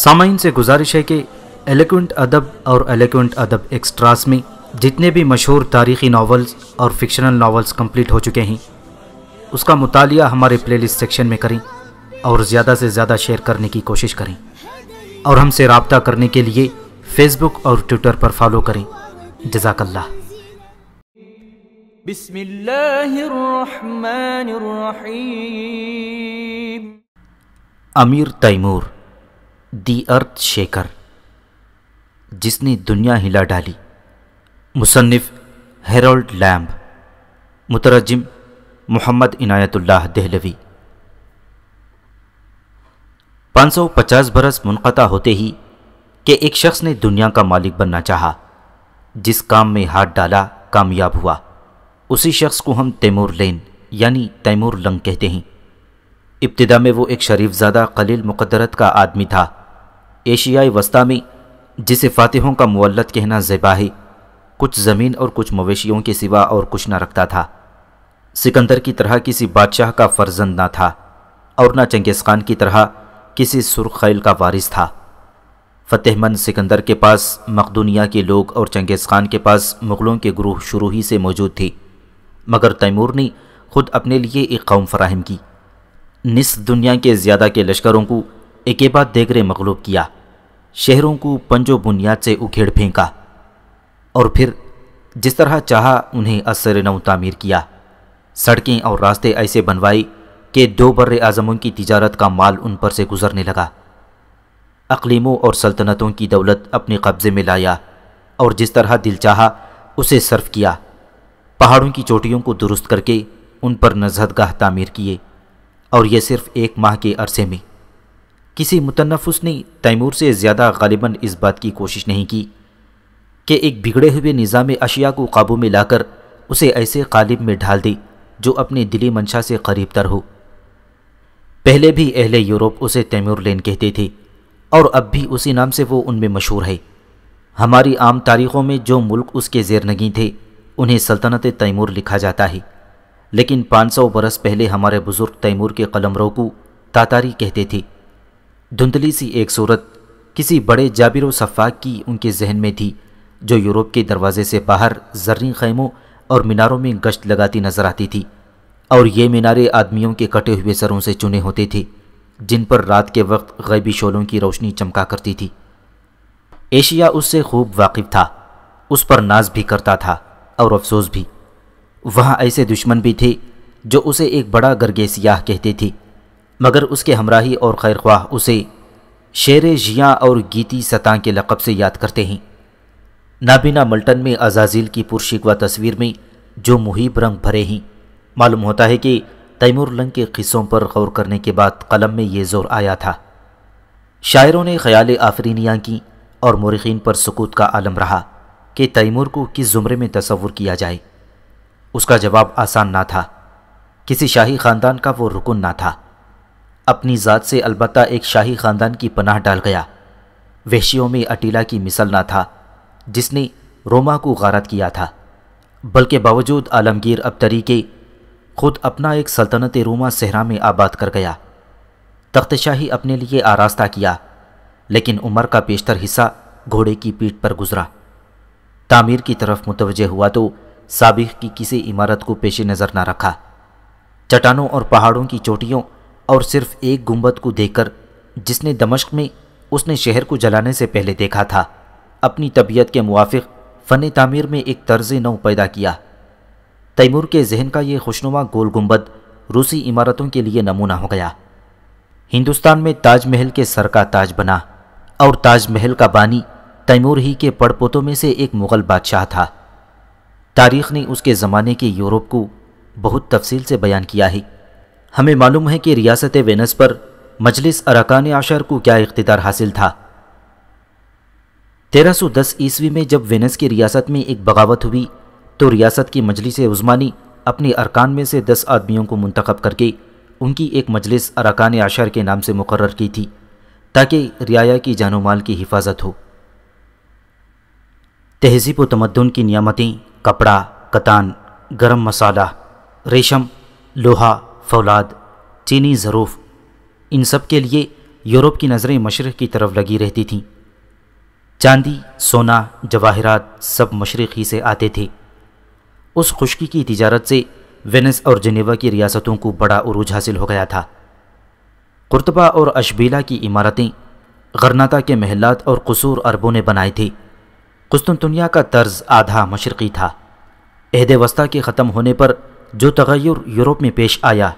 सामाइन से गुजारिश है कि एलिक्वेंट अदब और एलिक्वेंट अदब एक्स्ट्रास में जितने भी मशहूर तारीखी नावल्स और फिक्शनल नावल्स कंप्लीट हो चुके हैं उसका मुताल हमारे लिस्ट सेक्शन में करें और ज़्यादा से ज़्यादा शेयर करने की कोशिश करें और हमसे रबता करने के लिए फेसबुक और ट्विटर पर फॉलो करें जजाकल्ला अमीर तैमूर दी अर्थ शेकर जिसने दुनिया हिला डाली मुसनफ़ हेरोल्ड लैम्ब मुतरजम मोहम्मद इनायतुल्लाह दहलवी 550 बरस मुनक़ा होते ही कि एक शख्स ने दुनिया का मालिक बनना चाहा जिस काम में हाथ डाला कामयाब हुआ उसी शख्स को हम तैमूर लेन यानी तैमूर लंग कहते हैं इब्तदा में वो एक शरीफ ज्यादा कलील मुकदरत का आदमी था एशियाई वस्ता में जिसे फातिहों का मुअलत कहना ज़िबाही कुछ ज़मीन और कुछ मवेशियों के सिवा और कुछ न रखता था सिकंदर की तरह किसी बादशाह का फर्जंद ना था और न चंगेज़ खान की तरह किसी खैल का वारिस था फतेहमंद सिकंदर के पास मकदूनिया के लोग और चंगेज़ खान के पास मुग़लों के ग्रोह शुरू ही से मौजूद थी मगर तैमूर ने खुद अपने लिए एक कौम फराहम की निस दुनिया के ज़्यादा के लश्करों को एके बाद देगरे मकलूब किया शहरों को पंजो बुनियाद से उखेड़ फेंका और फिर जिस तरह चाहा उन्हें असर नव तामीर किया सड़कें और रास्ते ऐसे बनवाई कि दो बर आज़मों की तजारत का माल उन पर से गुजरने लगा अकलीमों और सल्तनतों की दौलत अपने कब्ज़े में लाया और जिस तरह दिल चाह उसे सर्फ किया पहाड़ों की चोटियों को दुरुस्त करके उन पर नजहदगाह तामीर किए और यह सिर्फ़ एक माह के अरसे में किसी मुतनफ़ ने तैमूर से ज़्यादा गालिबा इस बात की कोशिश नहीं की कि एक बिगड़े हुए निज़ाम अशिया को काबू में लाकर उसे ऐसे गालिब में ढाल दे जो अपने दिली मंशा से करीब तर हो पहले भी अहले यूरोप उसे तैमूर लेन कहते थे और अब भी उसी नाम से वो उनमें मशहूर है हमारी आम तारीखों में जो मुल्क उसके नगी थे उन्हें सल्तनत तैमूर लिखा जाता है लेकिन 500 बरस पहले हमारे बुज़ुर्ग तैमूर के कलमरों को तातारी कहते थे धुंधली सी एक सूरत किसी बड़े जाबिर शफाक़ की उनके जहन में थी जो यूरोप के दरवाजे से बाहर जर्री खैमों और मीनारों में गश्त लगाती नजर आती थी और ये मीनारे आदमियों के कटे हुए सरों से चुने होते थे जिन पर रात के वक्त गैबी शोलों की रोशनी चमका करती थी एशिया उससे खूब वाकिफ था उस पर नाज भी करता था और अफसोस भी वहाँ ऐसे दुश्मन भी थे जो उसे एक बड़ा गर्गे सियाह कहते थे मगर उसके हमराही और खैरख्वाह उसे शेर जिया और गीती सतां के लक़ब से याद करते हैं नाबीना मल्टन में अजाजील की पुरशिकवा तस्वीर में जो मुहिब रंग भरे हैं मालूम होता है कि तैमूर लंग के किस्सों पर गौर करने के बाद कलम में ये जोर आया था शायरों ने ख्याल आफरीनियाँ की और मरखीन पर सकूत का आलम रहा कि तैमूर को किस ज़ुमरे में तस्वुर किया जाए उसका जवाब आसान ना था किसी शाही ख़ानदान का वो रुकन ना था अपनी ज़ात से अलबत् एक शाही ख़ानदान की पनाह डाल गया वहशियों में अटीला की मिसल ना था जिसने रोमा को गारत किया था बल्कि बावजूद आलमगीर अब तरीके खुद अपना एक सल्तनत रोमा सहरा में आबाद कर गया तख्तशाही अपने लिए आरास्ता किया लेकिन उमर का बेशतर हिस्सा घोड़े की पीठ पर गुजरा तामीर की तरफ मुतवजह हुआ तो साबिक की किसी इमारत को पेश नज़र ना रखा चट्टानों और पहाड़ों की चोटियों और सिर्फ एक गुंबद को देखकर जिसने दमश्क में उसने शहर को जलाने से पहले देखा था अपनी तबीयत के मुआफ़ फ़न तामीर में एक तर्ज नव पैदा किया तैमूर के जहन का यह खुशनुमा गोल गुंबद रूसी इमारतों के लिए नमूना हो गया हिंदुस्तान में ताजमहल के सर का ताज बना और ताजमहल का बानी तैमूर ही के पड़पोतों में से एक मुग़ल बादशाह था तारीख ने उसके ज़माने के यूरोप को बहुत तफसील से बयान किया है हमें मालूम है कि रियासत वेनस पर मजलिस अरकान आशर को क्या इकतदार हासिल था 1310 ईस्वी में जब वेनस की रियासत में एक बगावत हुई तो रियासत की मजलिस उस्मानी अपने अरकान में से दस आदमियों को मंतखब करके उनकी एक मजलिस अरकान आशर के नाम से मुकर की थी ताकि रियाया की जानो माल की हिफाजत हो तहजीब व तमदन की नियामतें कपड़ा कतान गरम मसाला रेशम लोहा फौलाद चीनी ज़रूफ़ इन सब के लिए यूरोप की नज़रें मशरक़ की तरफ लगी रहती थीं चांदी सोना जवाहरात सब मशरक़ी से आते थे उस खुशकी की तजारत से वेनिस और जनेवा की रियासतों को बड़ा उरूज हासिल हो गया था कुर्तबा और अशबीला की इमारतें गरनाता के महलात और कसूर अरबों ने बनाए थे कुस्तुनतुनिया का तर्ज आधा मशरक़ी था अहद वस्ता के ख़त्म होने पर जो तगैर यूरोप में पेश आया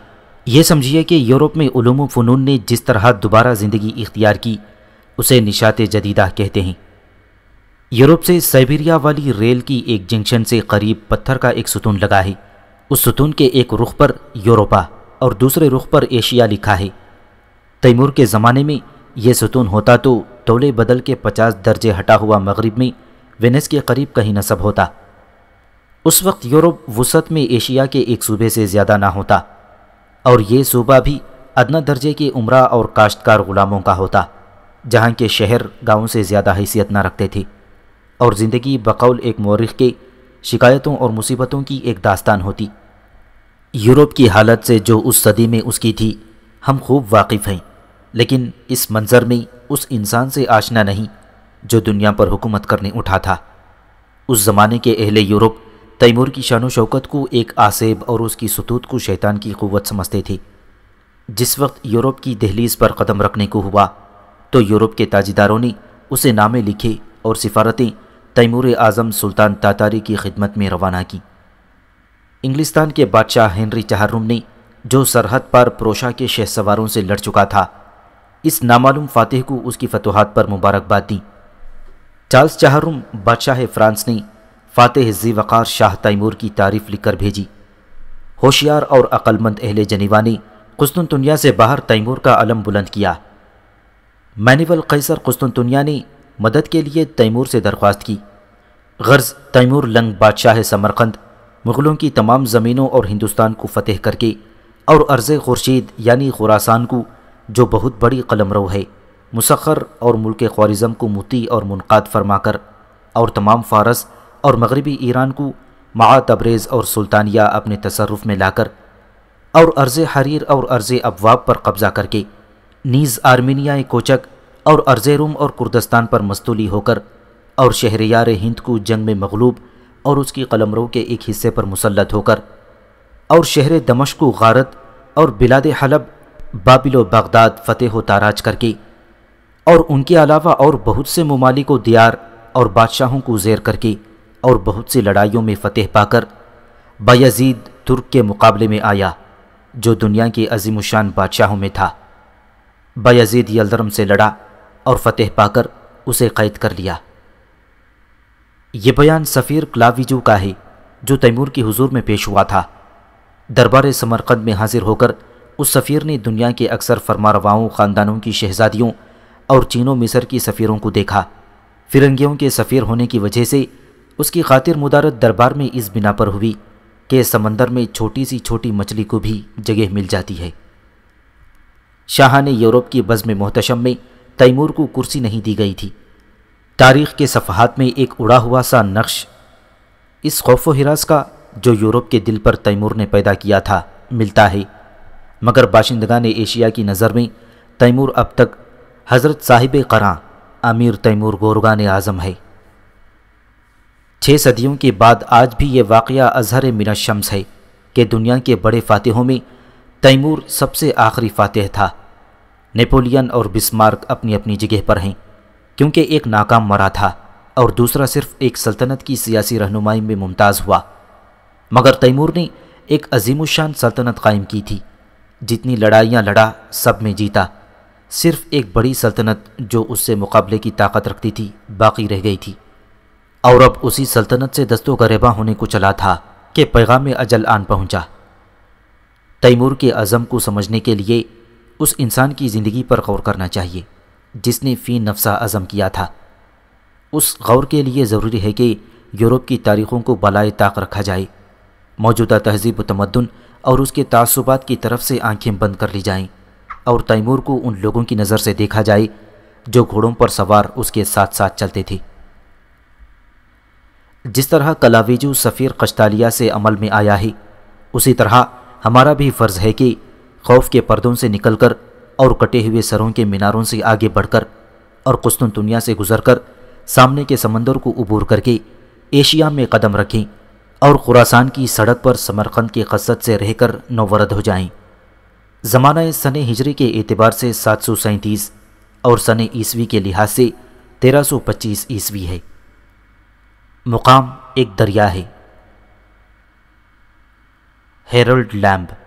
ये समझिए कि यूरोप में ूम फ़नून ने जिस तरह दोबारा ज़िंदगी इख्तियार की उसे निशात जदीदा कहते हैं यूरोप से साइबेरिया वाली रेल की एक जंक्शन से करीब पत्थर का एक सुतून लगा है उस सुतून के एक रुख पर यूरोपा और दूसरे रुख पर एशिया लिखा है तैमूर के ज़माने में यह सुतून होता तो तोले बदल के पचास दर्जे हटा हुआ मगरब में वेनेस के करीब कहीं नसब होता उस वक्त यूरोप वसत में एशिया के एक सूबे से ज़्यादा ना होता और ये सूबा भी अदना दर्जे के उम्रा और काश्तकार ग़ुलामों का होता जहाँ के शहर गाँव से ज़्यादा हैसियत ना रखते थे और ज़िंदगी बकौल एक मौरख के शिकायतों और मुसीबतों की एक दास्तान होती यूरोप की हालत से जो उस सदी में उसकी थी हम खूब वाकिफ़ हैं लेकिन इस मंज़र में उस इंसान से आशना नहीं जो दुनिया पर हुकूमत करने उठा था उस ज़माने के अहले यूरोप तैमूर की शान शौकत को एक आसेब और उसकी सतूत को शैतान की क़वत समझते थे जिस वक्त यूरोप की दहलीज़ पर कदम रखने को हुआ तो यूरोप के ताजेदारों ने उसे नामे लिखे और सिफारतें तैमूर आज़म सुल्तान तातारी की खिदमत में रवाना की इंग्लिस्तान के बादशाह हेनरी चाहरुम ने जो सरहद पर प्रोशा के शह सवारों से लड़ चुका था इस नामालूम फातह को उसकी फतवाहत पर मुबारकबाद दी चार्ल्स चाहरुम बादशाह फ्रांस ने फ़ातह जी वक़ार शाह तैमूर की तारीफ़ लिख कर भेजी होशियार और अक्लमंद अहल जनीवा ने कुस्तुनतुनिया से बाहर तैमूर का अलम बुलंद किया मैनिवल कैसर कुस्तुनतुनिया ने मदद के लिए तैमूर से दरख्वास्त की गर्ज तैमूर लंग बादशाह समरकंद मुग़लों की तमाम ज़मीनों और हिंदुस्तान को फतेह करके और अर्ज़ खुर्शीद यानी खुरासान को जो बहुत बड़ी कलमरो है मुसखर और मुल्क ख्वारिज़म को मुती और मुनक़ाद फरमाकर और तमाम फारस और मगरबी ईरान को मा तब्रेज़ और सुल्तानिया अपने तसरफ़ में लाकर और अर्ज़ हरीर और अर्ज़ अफवाब पर कब्ज़ा करके नीज़ आर्मीनिया कोचक और अर्ज़ रूम और कुर्दस्तान पर मस्तूली होकर और शहरियार हिंद को जंग में मगलूब और उसकी कलमरों के एक हिस्से पर मुसलत होकर और शहर दमश को गारत और बिलाद हलब बाबिलो बगदाद फ़तेह व ताराज करके और उनके अलावा और बहुत से ममालिक दियार और बादशाहों को जेर करके और बहुत सी लड़ाइयों में फ़तेह पाकर बायजीद तुर्क के मुकाबले में आया जो दुनिया के अजीमशान बादशाहों में था बायजीद यलदरम से लड़ा और फतेह पाकर उसे कैद कर लिया ये बयान सफ़ीर क्लाविजू का है जो तैमूर की हुजूर में पेश हुआ था दरबार समरकंद में हाजिर होकर उस सफ़ीर ने दुनिया के अक्सर फरमारवाओं ख़ानदानों की शहजादियों और चीनों मिसर की सफ़ीरों को देखा फिरंगियों के सफ़ीर होने की वजह से उसकी खातिर मुदारत दरबार में इस बिना पर हुई कि समंदर में छोटी सी छोटी मछली को भी जगह मिल जाती है शाह ने यूरोप की बज़म मोहतशम में तैमूर को कुर्सी नहीं दी गई थी तारीख़ के सफ़हात में एक उड़ा हुआ सा नक्श इस खौफ हिरास का जो यूरोप के दिल पर तैमूर ने पैदा किया था मिलता है मगर बाशिंदगा ने एशिया की नज़र में तैमूर अब तक हज़रत साहिब करां अमीर तैमूर गोरगान आज़म है छः सदियों के बाद आज भी ये वाक़ अजहर मिना शम्स है कि दुनिया के बड़े फ़ातहों में तैमूर सबसे आखिरी फ़ातह था नेपोलियन और बिस्मार्क अपनी अपनी जगह पर हैं क्योंकि एक नाकाम मरा था और दूसरा सिर्फ एक सल्तनत की सियासी रहनुमाई में मुमताज़ हुआ मगर तैमूर ने एक अजीमुशान सल्तनत कायम की थी जितनी लड़ाइयाँ लड़ा सब में जीता सिर्फ एक बड़ी सल्तनत जो उससे मुकाबले की ताकत रखती थी बाकी रह गई थी और अब उसी सल्तनत से दस्तों का रेबा होने को चला था कि पैगाम अजल आन पहुंचा तैमूर के अज़म को समझने के लिए उस इंसान की ज़िंदगी पर गौर करना चाहिए जिसने फ़ी नफसा अज़म किया था उस गौर के लिए ज़रूरी है कि यूरोप की तारीखों को बलाए ताक रखा जाए मौजूदा तहजीब तमदन और उसके तसुबात की तरफ से आंखें बंद कर ली जाएं और तैमूर को उन लोगों की नज़र से देखा जाए जो घोड़ों पर सवार उसके साथ साथ चलते थे जिस तरह कलावीजू सफ़ीर कश्तालिया से अमल में आया है उसी तरह हमारा भी फ़र्ज़ है कि खौफ के पर्दों से निकलकर और कटे हुए सरों के मीनारों से आगे बढ़कर और कुस्तुन दुनिया से गुजरकर सामने के समंदर को उबूर करके एशिया में कदम रखें और खुरासान की सड़क पर समरकंद के कसरत से रहकर नौवरद हो जाएं। ज़माना सन हिजरी के एतबार से सात सौ सैंतीस और सन ईस्वी के लिहाज से तेरह सौ पच्चीस ईस्वी है मुकाम एक दरिया है हेरोल्ड लैम्ब